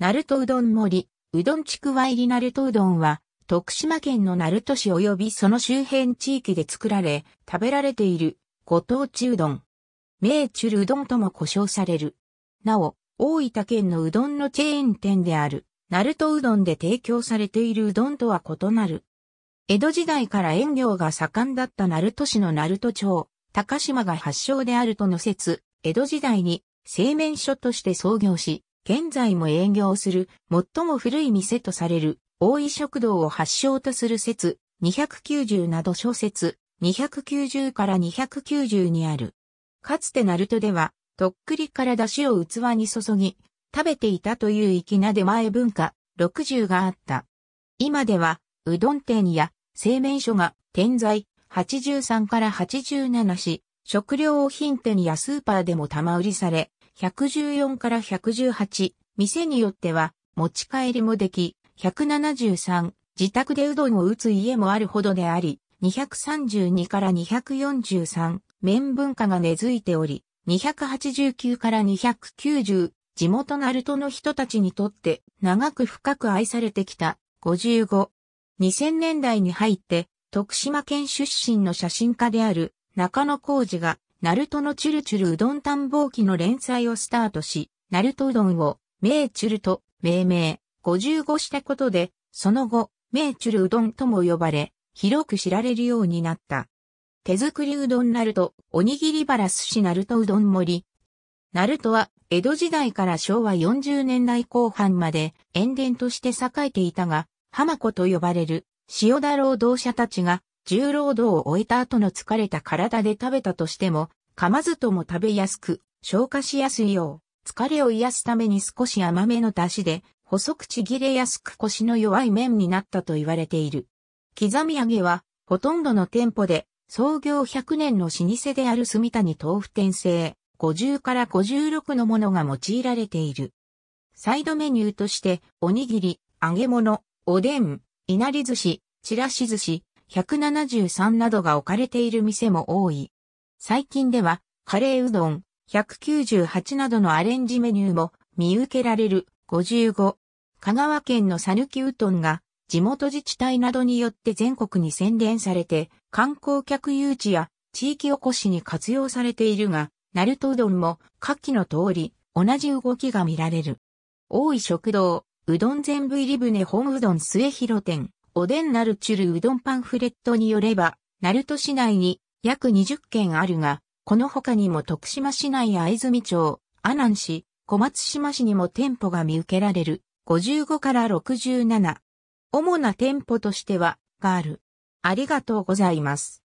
鳴門うどん森、うどんちくわ入り鳴門うどんは、徳島県の鳴門市及びその周辺地域で作られ、食べられている、ご当地うどん。名中うどんとも呼称される。なお、大分県のうどんのチェーン店である、鳴門うどんで提供されているうどんとは異なる。江戸時代から営業が盛んだった鳴門市の鳴門町、高島が発祥であるとの説、江戸時代に製麺所として創業し、現在も営業する最も古い店とされる大井食堂を発祥とする説290など小説290から290にある。かつてナルトでは、とっくりから出汁を器に注ぎ、食べていたという粋な出前文化60があった。今では、うどん店や製麺所が点在83から87し、食料品店やスーパーでも玉売りされ、114から118、店によっては持ち帰りもでき、173、自宅でうどんを打つ家もあるほどであり、232から243、麺文化が根付いており、289から290、地元ナルトの人たちにとって長く深く愛されてきた55。2000年代に入って徳島県出身の写真家である中野浩二がナルトのチュルチュルうどん探訪記の連載をスタートし、ナルトうどんを、名チュルと、命名、55したことで、その後、名チュルうどんとも呼ばれ、広く知られるようになった。手作りうどんナルト、おにぎりばら寿司ナルトうどん森。ナルトは、江戸時代から昭和40年代後半まで、塩田として栄えていたが、浜子と呼ばれる、塩田労働者たちが、重労働を終えた後の疲れた体で食べたとしても、噛まずとも食べやすく、消化しやすいよう、疲れを癒すために少し甘めの出汁で、細くちぎれやすく腰の弱い麺になったと言われている。刻み揚げは、ほとんどの店舗で、創業100年の老舗である住谷豆腐店製、50から56のものが用いられている。サイドメニューとして、おにぎり、揚げ物、おでん、いなり寿司、ちらし寿司、173などが置かれている店も多い。最近では、カレーうどん、198などのアレンジメニューも見受けられる。55、香川県のさぬきうどんが地元自治体などによって全国に宣伝されて観光客誘致や地域おこしに活用されているが、ナルトうどんも下記の通り同じ動きが見られる。大井食堂、うどん全部入り船本うどん末広店、おでんなるちゅるうどんパンフレットによれば、鳴門市内に約20件あるが、この他にも徳島市内や藍住町、阿南市、小松島市にも店舗が見受けられる、55から67。主な店舗としては、がある。ありがとうございます。